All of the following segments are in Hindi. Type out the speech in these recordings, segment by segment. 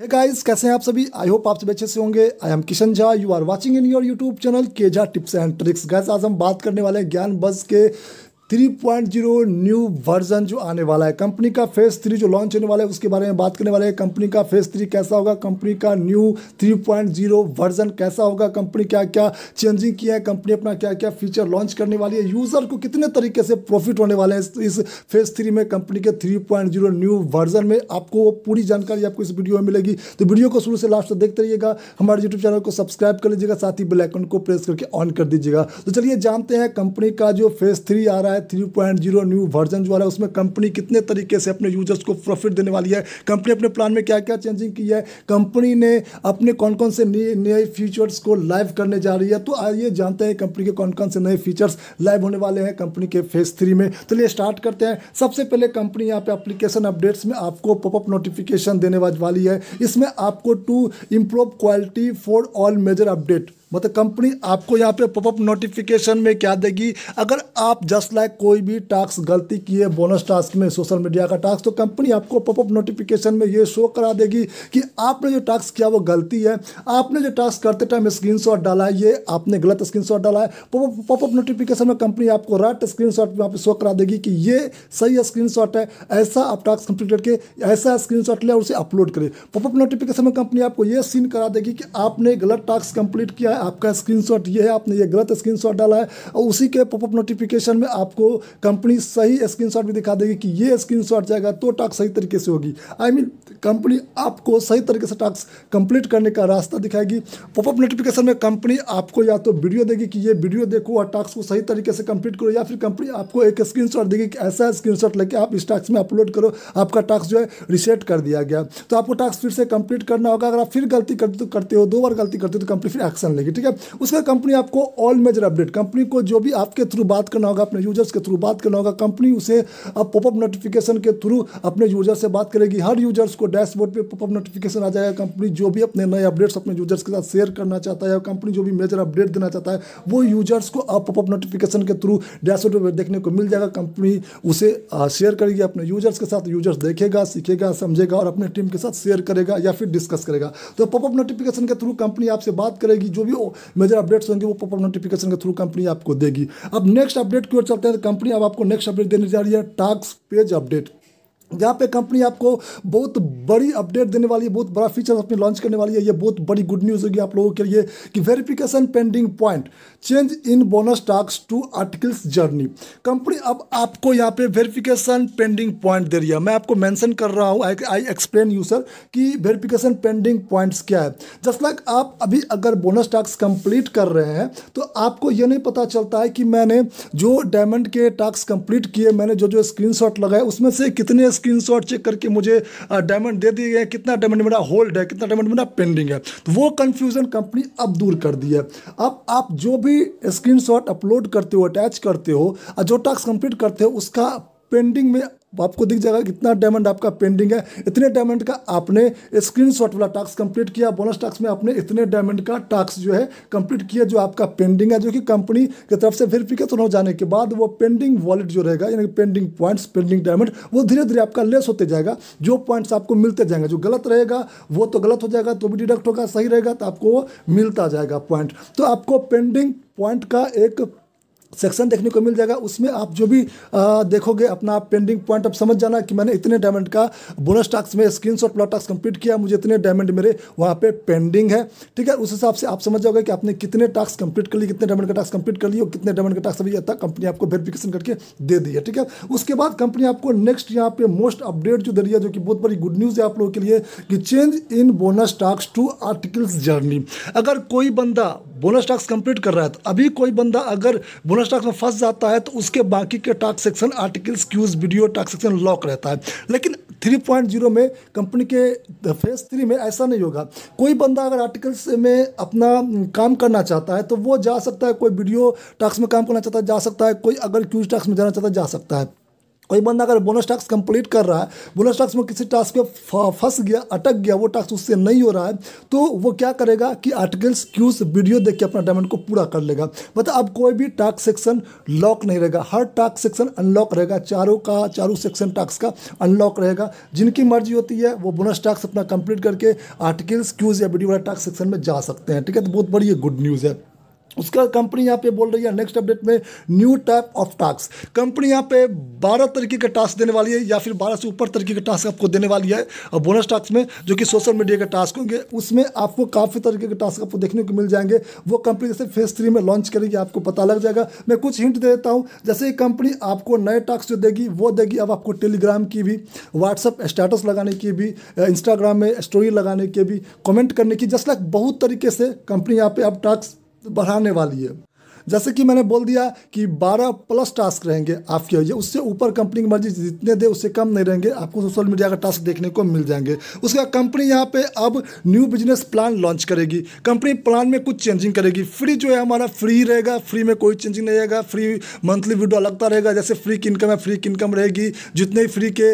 हे hey गाइस कैसे हैं आप सभी आई होप आप सभी अच्छे से होंगे I am Kishan Jha you are watching in your YouTube channel केजा टिप्स एंड ट्रिक्स गाइस आज हम बात करने वाले हैं ज्ञान बस के 3.0 न्यू वर्जन जो आने वाला है कंपनी का फेज थ्री जो लॉन्च होने वाला है उसके बारे में बात करने वाले हैं कंपनी का फेज थ्री कैसा होगा कंपनी का न्यू 3.0 वर्जन कैसा होगा कंपनी क्या क्या चेंजिंग किया है कंपनी अपना क्या क्या फीचर लॉन्च करने वाली है यूज़र को कितने तरीके से प्रॉफिट होने वाले हैं इस फेज थ्री में कंपनी के थ्री न्यू वर्जन में आपको वो पूरी जानकारी आपको इस वीडियो में मिलेगी तो वीडियो को शुरू से लास्ट तक देखते रहिएगा हमारे यूट्यूब चैनल को सब्सक्राइब कर लीजिएगा साथ ही बेलाइकन को प्रेस करके ऑन कर दीजिएगा तो चलिए जानते हैं कंपनी का जो फेज थ्री आ रहा है है three point zero new version जो आ रहा है उसमें कंपनी कितने तरीके से अपने यूजर्स को प्रॉफिट देने वाली है कंपनी अपने प्लान में क्या क्या चेंजिंग की है कंपनी ने अपने कौन कौन से नए नए फीचर्स को लाइव करने जा रही है तो आइए जानते हैं कंपनी के कौन कौन से नए फीचर्स लाइव होने वाले हैं कंपनी के फेज थ्री में तो चलिए तो स्टार्ट करते हैं सबसे पहले कंपनी यहाँ पे अप्लीकेशन अपडेट्स में आपको पॉपअप नोटिफिकेशन देने वाली है इसमें आपको to improve quality for all major update मतलब कंपनी आपको यहाँ पे पॉपअप नोटिफिकेशन में क्या देगी अगर आप जस्ट लाइक कोई भी टास्क गलती किए बोनस टास्क में सोशल मीडिया का टास्क तो कंपनी आपको पॉपअप नोटिफिकेशन में ये शो करा देगी कि आपने जो टास्क किया वो गलती है आपने जो टास्क करते टाइम स्क्रीन डाला है ये आपने गलत स्क्रीन डाला है पॉपअप नोटिफिकेशन में कंपनी आपको राइट स्क्रीन शॉट में शो करा देगी कि ये सही स्क्रीन है ऐसा आप टास्क कंप्लीट करके ऐसा स्क्रीन ले और उसे अपलोड करें पॉपअप नोटिफिकेशन में कंपनी आपको ये सीन करा देगी कि आपने गलत टास्क कंप्लीट किया आपका स्क्रीनशॉट ये है आपने ये गलत स्क्रीनशॉट डाला है और उसी के पॉपअप नोटिफिकेशन में आपको कंपनी सही स्क्रीनशॉट भी दिखा देगी कि ये स्क्रीनशॉट जाएगा तो टास्क सही तरीके से होगी I I mean mean, company आपको सही तरीके से टास्क कंप्लीट करने का रास्ता दिखाएगी पॉपअप नोटिफिकेशन में कंपनी आपको या तो वीडियो देगी कि ये वीडियो देखो और टास्क को सही तरीके से कंप्लीट करो या फिर कंपनी आपको एक स्क्रीनशॉट देगी कि ऐसा स्क्रीनशॉट लेके आप इस टास्क में अपलोड करो आपका टास्क जो है रिसेट कर दिया गया तो आपको टास्क फिर से कंप्लीट करना होगा अगर आप फिर गलती करते तो करते हो दो बार गलती करते हो तो कंपनी फिर एक्शन लेगी जाएगी ठीक है उसका कंपनी आपको ऑल मेजर अपडेट कंपनी को जो भी आपके थ्रू बात करना होगा अपने यूजर्स के थ्रू बात करना होगा कंपनी उसे पॉपअप नोटिफिकेशन के थ्रू अपने यूजर्स से बात करेगी हर यूजर्स को डैशबोर्ड पर पॉपअप नोटिफिकेशन आ जाएगा कंपनी जो भी अपने नए अपडेट्स अपने यूजर्स के साथ शेयर करना चाहता है कंपनी जो भी मेजर अपडेट देना चाहता है वो यूजर्स को पॉपअप नोटिफिकेशन के थ्रू डैशबोर्ड पर देखने को मिल जाएगा कंपनी उसे शेयर करेगी अपने यूजर्स के साथ यूजर्स देखेगा सीखेगा समझेगा और अपने टीम के साथ शेयर करेगा या फिर डिस्कस करेगा तो पॉपअप नोटिफिकेशन के थ्रू कंपनी आपसे बात करेगी जो भी जो मेजर अपडेट्स होंगे वो पॉपअप नोटिफिकेशन के थ्रू कंपनी आपको देगी अब नेक्स्ट अपडेट की ओर चलते हैं तो कंपनी अब आपको नेक्स्ट अपडेट देने जा रही है टास्क पेज अपडेट जहाँ पे कंपनी आपको बहुत बड़ी अपडेट देने वाली है बहुत बड़ा फीचर अपने लॉन्च करने वाली है ये बहुत बड़ी गुड न्यूज़ होगी आप लोगों के लिए कि verification pending point change in bonus task to articles journey company अब आपको यहाँ पे वेरिफिकेशन पेंडिंग पॉइंट दे रही है मैं आपको मैंसन कर रहा हूँ आई एक्सप्लेन यू सर कि वेरिफिकेशन पेंडिंग पॉइंट्स क्या है जस्ट लाइक आप अभी अगर बोनस टास्क कंप्लीट कर रहे हैं तो आपको ये नहीं पता चलता है कि मैंने जो डायमंड के टास्क कंप्लीट किए मैंने जो जो स्क्रीन लगाए उसमें से कितने स्क्रीनशॉट चेक करके मुझे डायमंड दे दिए हैं कितना डायमंड मेरा होल्ड है कितना डायमंड मेरा पेंडिंग है तो वो कन्फ्यूज़न कंपनी अब दूर कर दी है अब आप जो भी स्क्रीनशॉट अपलोड करते हो अटैच करते हो और जो टास्क कंप्लीट करते हो उसका पेंडिंग में आपको दिख जाएगा कितना डायमंड आपका पेंडिंग है इतने डायमंड का आपने स्क्रीन शॉट वाला टास्क कंप्लीट किया बोनस टास्क में आपने इतने डायमंड का टास्क जो है कंप्लीट किया जो आपका पेंडिंग है जो कि कंपनी की तरफ से वेरिफिकेशन तो हो जाने के बाद वो पेंडिंग वॉलेट जो रहेगा यानी पेंडिंग पॉइंट्स पेंडिंग डायमंड वो धीरे धीरे आपका लेस होते जाएगा जो पॉइंट्स आपको मिलते जाएंगे जो गलत रहेगा वो तो गलत हो जाएगा तो भी डिडक्ट होगा सही रहेगा तो आपको मिलता जाएगा पॉइंट तो आपको पेंडिंग पॉइंट का एक सेक्शन देखने को मिल जाएगा उसमें आप जो भी आ, देखोगे अपना पेंडिंग पॉइंट आप समझ जाना कि मैंने इतने डायमंड का बोनस टास्क में screenshot plot task complete किया मुझे इतने डायमंड मेरे वहाँ पे पेंडिंग है ठीक है उस हिसाब से आप समझ जाओगे कि आपने कितने टास्क कंप्लीट कर लिए कितने डायमंड का टास्क कंप्लीट कर लिए और कितने डायमंड का टास्क अभी तक कंपनी आपको वेरिफिकेशन करके दे दी है ठीक है उसके बाद कंपनी आपको नेक्स्ट यहाँ पे मोस्ट अपडेट जो दे रही है जो कि बहुत बड़ी गुड न्यूज़ है आप लोगों के लिए कि change in bonus task to articles journey अगर कोई बंदा बोनस टैक्स कंप्लीट कर रहा है तो अभी कोई बंदा अगर बोनस टैक्स में फंस जाता है तो उसके बाकी के text section articles quiz video text section lock रहता है लेकिन 3.0 में कंपनी के फेज थ्री में ऐसा नहीं होगा कोई बंदा अगर आर्टिकल्स में अपना काम करना चाहता है तो वो जा सकता है कोई वीडियो टैक्स में काम करना चाहता है जा सकता है कोई अगर क्यूज टैक्स में जाना चाहता है जा सकता है कोई बंदा अगर बोनस टास्क कंप्लीट कर रहा है बोनस टास्क में किसी टास्क पे फंस गया अटक गया वो टास्क उससे नहीं हो रहा है तो वो क्या करेगा कि आर्टिकल्स क्यूज वीडियो देख के अपना डायमंड को पूरा कर लेगा मतलब अब कोई भी टास्क सेक्शन लॉक नहीं रहेगा हर टास्क सेक्शन अनलॉक रहेगा चारों का चारों सेक्शन टास्क का अनलॉक रहेगा जिनकी मर्जी होती है वो बोनस टास्क अपना कंप्लीट करके आर्टिकल्स क्यूज या वीडियो वाला टास्क सेक्शन में जा सकते हैं ठीक है तो बहुत बड़ी गुड न्यूज़ है उसका कंपनी यहाँ पे बोल रही है नेक्स्ट अपडेट में new type of task company यहाँ पे 12 तरीके का टास्क देने वाली है या फिर 12 से ऊपर तरीके का टास्क आपको देने वाली है और बोनस टास्क में जो कि सोशल मीडिया के टास्क होंगे उसमें आपको काफ़ी तरीके के टास्क आपको देखने को मिल जाएंगे वो कंपनी जैसे फेज थ्री में लॉन्च करेगी आपको पता लग जाएगा मैं कुछ हिंट दे देता हूँ जैसे कंपनी आपको नए टास्क जो देगी वो देगी अब आपको टेलीग्राम की भी व्हाट्सअप स्टेटस लगाने की भी इंस्टाग्राम में स्टोरी लगाने की भी कॉमेंट करने की जस्ट लाइक बहुत तरीके से कंपनी यहाँ पर अब टास्क बढ़ाने वाली है जैसे कि मैंने बोल दिया कि 12 प्लस टास्क रहेंगे आपके ये उससे ऊपर कंपनी की मर्जी जितने दे उससे कम नहीं रहेंगे आपको सोशल मीडिया का टास्क देखने को मिल जाएंगे उसका कंपनी यहाँ पे अब न्यू बिजनेस प्लान लॉन्च करेगी कंपनी प्लान में कुछ चेंजिंग करेगी फ्री जो है हमारा फ्री रहेगा फ्री में कोई चेंजिंग नहीं रहेगा फ्री मंथली वीडियो लगता रहेगा जैसे फ्री की इनकम है फ्री की इनकम रहेगी जितने फ्री के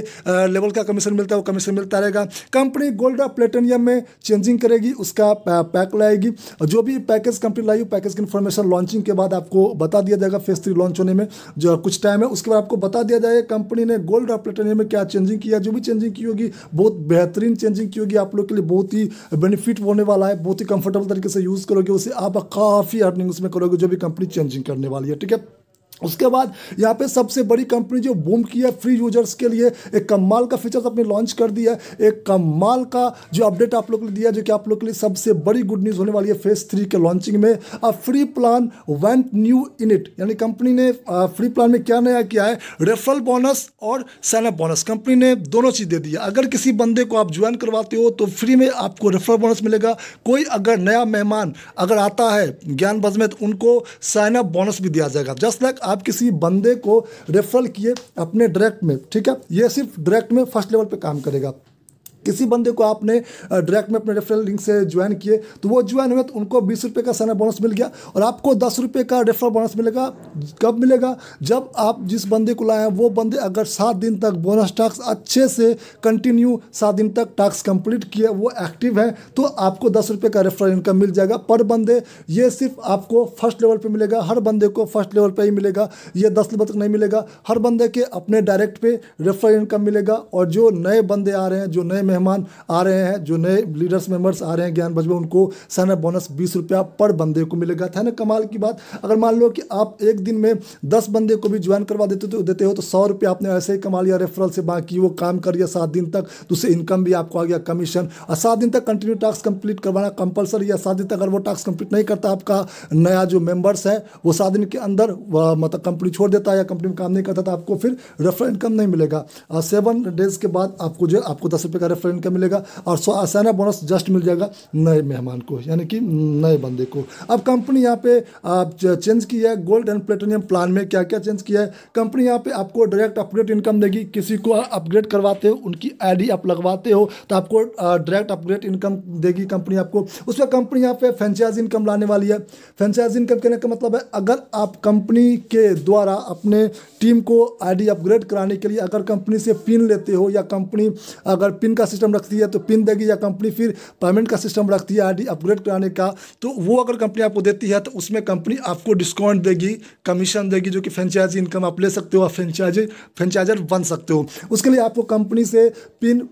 लेवल का कमीशन मिलता है वो कमीशन मिलता रहेगा कंपनी गोल्ड और प्लेटेनियम में चेंजिंग करेगी उसका पैक लाएगी जो भी पैकेज कंपनी लाई पैकेज की इन्फॉर्मेशन लॉन्चिंग के बाद बाद आपको बता दिया जाएगा फेस थ्री लॉन्च होने में जो कुछ टाइम है उसके बाद आपको बता दिया जाएगा कंपनी ने गोल्ड और प्लेटेनियम में क्या चेंजिंग किया जो भी चेंजिंग की होगी बहुत बेहतरीन चेंजिंग की होगी आप लोग के लिए बहुत ही बेनिफिट होने वाला है बहुत ही कंफर्टेबल तरीके से यूज़ करोगे उसे आप काफ़ी अर्निंग उसमें करोगे जो भी कंपनी चेंजिंग करने वाली है ठीक है उसके बाद यहाँ पे सबसे बड़ी कंपनी जो बूम की है फ्री यूजर्स के लिए एक कमाल का फीचर्स आपने लॉन्च कर दिया है एक कमाल का जो अपडेट आप लोग के लिए दिया जो कि आप लोग के लिए सबसे बड़ी गुड न्यूज़ होने वाली है फेज थ्री के लॉन्चिंग में अब फ्री प्लान वेंट न्यू इनिट यानी कंपनी ने फ्री प्लान में क्या नया किया है रेफरल बोनस और सैनअप बोनस कंपनी ने दोनों चीज़ दे दिया अगर किसी बंदे को आप ज्वाइन करवाते हो तो फ्री में आपको रेफरल बोनस मिलेगा कोई अगर नया मेहमान अगर आता है ज्ञान बज में तो उनको साइनअप बोनस भी दिया जाएगा जस्ट लाइक आप किसी बंदे को रेफरल किए अपने डायरेक्ट में ठीक है ये सिर्फ डायरेक्ट में फर्स्ट लेवल पर काम करेगा किसी बंदे को आपने डायरेक्ट में अपने रेफरल लिंक से ज्वाइन किए तो वो ज्वाइन हुए तो उनको बीस रुपये का साना बोनस मिल गया और आपको दस रुपये का रेफरल बोनस मिलेगा कब मिलेगा जब आप जिस बंदे को लाए वो बंदे अगर सात दिन तक बोनस टास्क अच्छे से कंटिन्यू सात दिन तक टास्क कंप्लीट किए वो एक्टिव है तो आपको दस रुपये का रेफरल इनकम मिल जाएगा पर बंदे ये सिर्फ आपको फर्स्ट लेवल पर मिलेगा हर बंदे को फर्स्ट लेवल पर ही मिलेगा ये दस लेवल तक नहीं मिलेगा हर बंदे के अपने डायरेक्ट पे रेफरल इनकम मिलेगा और जो नए बंदे आ रहे हैं जो नए मेहमान आ रहे हैं जो नए लीडर्स मेंबर्स आ रहे हैं ज्ञान बजबे उनको सैनअप बोनस बीस रुपया पर बंदे को मिलेगा था ना कमाल की बात अगर मान लो कि आप एक दिन में दस बंदे को भी ज्वाइन करवा देते तो देते हो तो सौ रुपया आपने ऐसे ही कमा लिया रेफरल से बाकी वो काम कर लिया सात दिन तक तो उससे इनकम भी आपको आ गया कमीशन और सात दिन तक कंटिन्यू टास्क कंप्लीट करवाना कंपलसरी या सात दिन तक अगर वो टास्क कंप्लीट नहीं करता आपका नया जो मेंबर्स है वो सात दिन के अंदर मतलब कंपनी छोड़ देता है या कंपनी में काम नहीं करता तो आपको फिर रेफरल इनकम नहीं मिलेगा सेवन डेज के बाद आपको जो आपको दस रुपये का रेस्टोरेंट का मिलेगा और सौ आसाना बोनस जस्ट मिल जाएगा नए मेहमान को यानी कि नए बंदे को अब कंपनी यहाँ पे चेंज किया है गोल्ड एंड प्लेटिनियम प्लान में क्या क्या चेंज किया है कंपनी यहाँ पे आपको डायरेक्ट अपग्रेड इनकम देगी किसी को अपग्रेड करवाते हो उनकी आईडी आप लगवाते हो तो आपको डायरेक्ट अपग्रेड इनकम देगी कंपनी आपको उसमें कंपनी यहाँ पे फ्रेंचाइज इनकम लाने वाली है फ्रेंचाइज इनकम कहने का मतलब है अगर आप कंपनी के द्वारा अपने टीम को आईडी अपग्रेड कराने के लिए अगर कंपनी से पिन लेते हो या कंपनी अगर पिन का सिस्टम रखती है तो पिन देगी या कंपनी फिर पेमेंट का सिस्टम रखती है आईडी अपग्रेड कराने का तो वो अगर कंपनी आपको देती है तो उसमें कंपनी आपको डिस्काउंट देगी कमीशन देगी जो कि फ्रेंचाइजी इनकम आप ले सकते हो आप फ्रेंचाइजी फ्रेंचाइजर बन सकते हो उसके लिए आपको कंपनी से पिन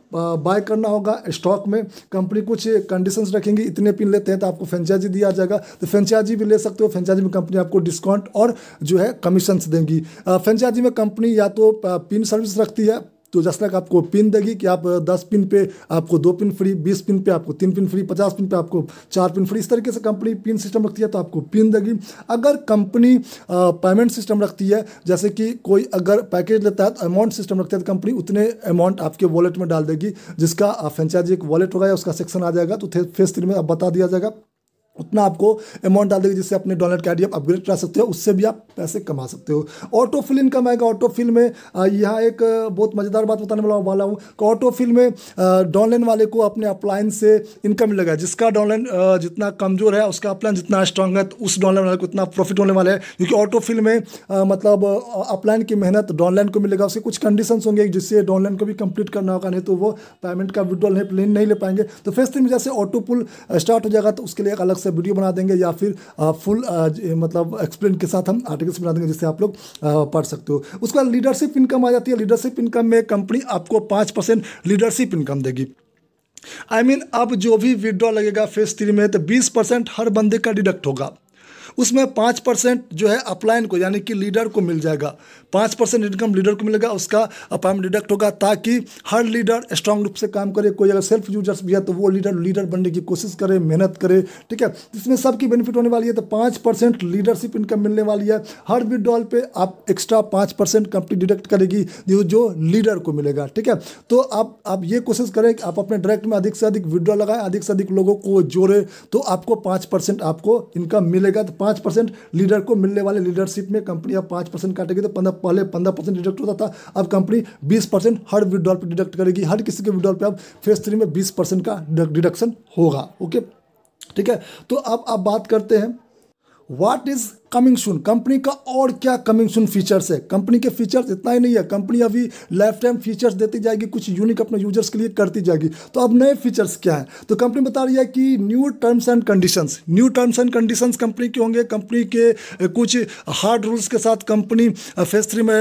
बाय करना होगा स्टॉक में कंपनी कुछ कंडीशंस रखेंगी इतने पिन लेते हैं तो आपको फ्रेंचाइजी दिया जाएगा तो फ्रेंचाइजी भी ले सकते हो फ्रेंचाइजी में कंपनी आपको डिस्काउंट और जो है कमीशन देंगी फ्रेंचाइजी में कंपनी या तो पिन सर्विस रखती है तो जस तक आपको पिन देगी कि आप दस पिन पे आपको दो पिन फ्री बीस पिन पे आपको तीन पिन फ्री पचास पिन पे आपको चार पिन फ्री इस तरीके से कंपनी पिन सिस्टम रखती है तो आपको पिन देगी अगर कंपनी पेमेंट सिस्टम रखती है जैसे कि कोई अगर पैकेज लेता है तो अमाउंट सिस्टम रखती है तो कंपनी उतने अमाउंट आपके वॉलेट में डाल देगी जिसका फ्रेंचाइजी एक वॉलेट होगा या उसका सेक्शन आ जाएगा तो फेस थ्री में आप बता दिया जाएगा उतना आपको अमाउंट डाल देगा जिससे अपने डॉलर कैडी आप अपग्रेड करा सकते हो उससे भी आप पैसे कमा सकते हो ऑटो फिल इनकम आएगा ऑटो फिल में यह एक बहुत मज़ेदार बात बताने वाला वाला हूँ कि ऑटो फिल में डाउनलाइन वाले को अपने अपलाइन से इनकम मिलेगा जिसका डाउनलाइन जितना कमज़ोर है उसका अपलाइन जितना स्ट्रांग है तो उस डाउनलाइन वाले को उतना प्रॉफिट होने वाला है क्योंकि ऑटो फिल में मतलब अपलाइन की मेहनत डाउनलाइन को मिलेगा उसके कुछ कंडीशन होंगे जिससे डाउनलाइन को भी कंप्लीट करना होगा नहीं तो वो पेमेंट का विड्रॉल नहीं ले पाएंगे तो फेस्ट थिंग जैसे ऑटो पुल स्टार्ट हो जाएगा तो उसके लिए एक अलग से वीडियो बना देंगे या फिर फुल मतलब एक्सप्लेन के साथ हम आर्टिकल्स बना देंगे जिससे आप लोग पढ़ सकते हो उसके बाद लीडरशिप इनकम आ जाती है लीडरशिप इनकम में कंपनी आपको पाँच परसेंट लीडरशिप इनकम देगी आई I मीन mean, अब जो भी विड्रॉ लगेगा फेज थ्री में तो बीस परसेंट हर बंदे का डिडक्ट होगा उसमें पाँच परसेंट जो है अपलाइन को यानी कि लीडर को मिल जाएगा पाँच परसेंट इनकम लीडर को मिलेगा उसका अपॉइंट डिडक्ट होगा ताकि हर लीडर स्ट्रांग रूप से काम करे कोई अगर सेल्फ यूजर्स भी है तो वो लीडर लीडर बनने की कोशिश करे मेहनत करे ठीक है इसमें सबकी बेनिफिट होने वाली है तो पाँच परसेंट लीडरशिप इनकम मिलने वाली है हर विड्रॉल पर आप एक्स्ट्रा पाँच परसेंट कंपनी डिडक्ट करेगी जो जो लीडर को मिलेगा ठीक है तो आप आप ये कोशिश करें कि आप अपने डायरेक्ट में अधिक से अधिक विड्रॉ लगाएं अधिक से अधिक लोगों को जोड़े तो आपको पाँच परसेंट आपको इनकम मिलेगा तो पाँच परसेंट लीडर को मिलने वाले लीडरशिप में कंपनी अब पाँच परसेंट काटेगी तो पंद्रह पहले पंद्रह परसेंट डिडक्ट होता था अब कंपनी बीस परसेंट हर विड्रॉल पर डिडक्ट करेगी हर किसी के विड्रॉल पर अब फेज थ्री में बीस परसेंट का डिडक्शन होगा ओके ठीक है तो अब आप बात करते हैं what is coming soon company का और क्या कमिंग सुन फीचर्स है कंपनी के फीचर्स इतना ही नहीं है कंपनी अभी लाइफ टाइम फीचर्स देती जाएगी कुछ यूनिक अपने यूजर्स के लिए करती जाएगी तो अब नए फीचर्स क्या है तो कंपनी बता रही है कि new terms and conditions new terms and conditions company के होंगे कंपनी के कुछ हार्ड रूल्स के साथ कंपनी फेस थ्री में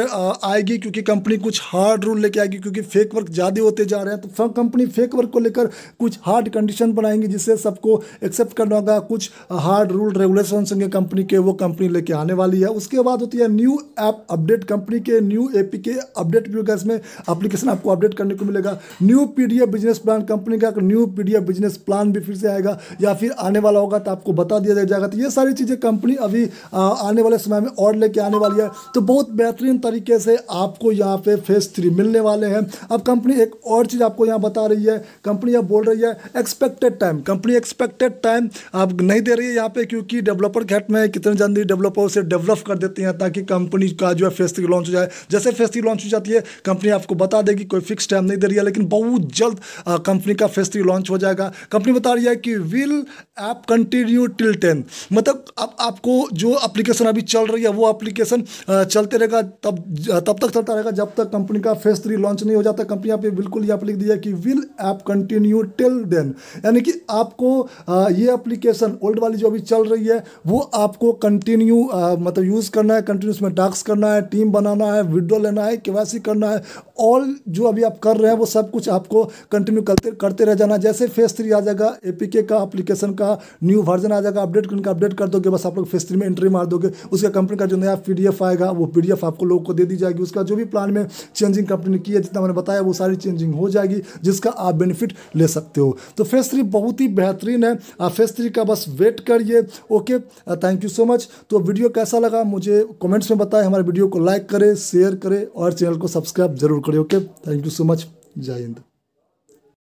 आएगी क्योंकि कंपनी कुछ हार्ड रूल लेके आएगी क्योंकि फेक वर्क ज़्यादा होते जा रहे हैं तो कंपनी फेक वर्क को लेकर कुछ हार्ड कंडीशन बनाएंगी जिससे सबको एक्सेप्ट करना होगा कुछ हार्ड रूल रेगुलेशन होंगे कंपनी के वो कंपनी कंपनी लेके आने वाली है उसके बाद होती है न्यू ऐप अपडेट कंपनी के न्यू ए के अपडेट भी होगा इसमें अप्लीकेशन आपको अपडेट करने को मिलेगा new P business plan company का न्यू पी बिजनेस प्लान भी फिर से आएगा या फिर आने वाला होगा तो आपको बता दिया जाएगा तो ये सारी चीज़ें कंपनी अभी आने वाले समय में और लेके आने वाली है तो बहुत बेहतरीन तरीके से आपको यहाँ पे फेस थ्री मिलने वाले हैं अब कंपनी एक और चीज़ आपको यहाँ बता रही है कंपनी अब बोल रही है expected time company expected time आप नहीं दे रही है यहाँ पे क्योंकि डेवलपर के हट में कितने जल्दी डेवलपर उसे डेवलप कर देते हैं ताकि कंपनी का जो है फेस थ्री लॉन्च हो जाए जैसे फेस थ्री लॉन्च हो जाती है कंपनी आपको बता देगी कोई फिक्स टाइम नहीं दे रही है लेकिन बहुत जल्द कंपनी का फेस थ्री लॉन्च हो जाएगा कंपनी बता रही है कि will app continue till then मतलब अब आपको जो अप्लीकेशन अभी चल रही है वो अप्लीकेशन चलते रहेगा तब तब तक चलता रहेगा जब तक कंपनी का फेस थ्री लॉन्च नहीं हो जाता कंपनी आप बिल्कुल ये पे लिख दिया कि will app continue till then यानी कि आपको ये एप्लीकेशन ओल्ड वाली जो अभी चल रही है वो आपको कंटिन्यू कंटिन्यू uh, मतलब यूज़ करना है कंटिन्यू उसमें टास्क करना है टीम बनाना है विड्रो लेना है के करना है ऑल जो अभी आप कर रहे हैं वो सब कुछ आपको कंटिन्यू करते करते रह जाना जैसे फेस थ्री आ जाएगा ए का अपलीकेशन का न्यू वर्जन आ जाएगा अपडेट करके अपडेट कर दोगे बस आप लोग फेस थ्री में एंट्री मार दोगे उसका कंपनी का जो नया पी आएगा वो पी आपको लोगों को दे दी जाएगी उसका जो भी प्लान में चेंजिंग कंपनी ने की है जितना मैंने बताया वो सारी चेंजिंग हो जाएगी जिसका आप बेनिफिट ले सकते हो तो फेस थ्री बहुत ही बेहतरीन है आप फेस थ्री का बस वेट करिए okay thank you so much तो वीडियो कैसा लगा मुझे कमेंट्स में बताएं हमारे वीडियो को लाइक करें शेयर करें और चैनल को सब्सक्राइब जरूर करें okay thank you so much जय हिंद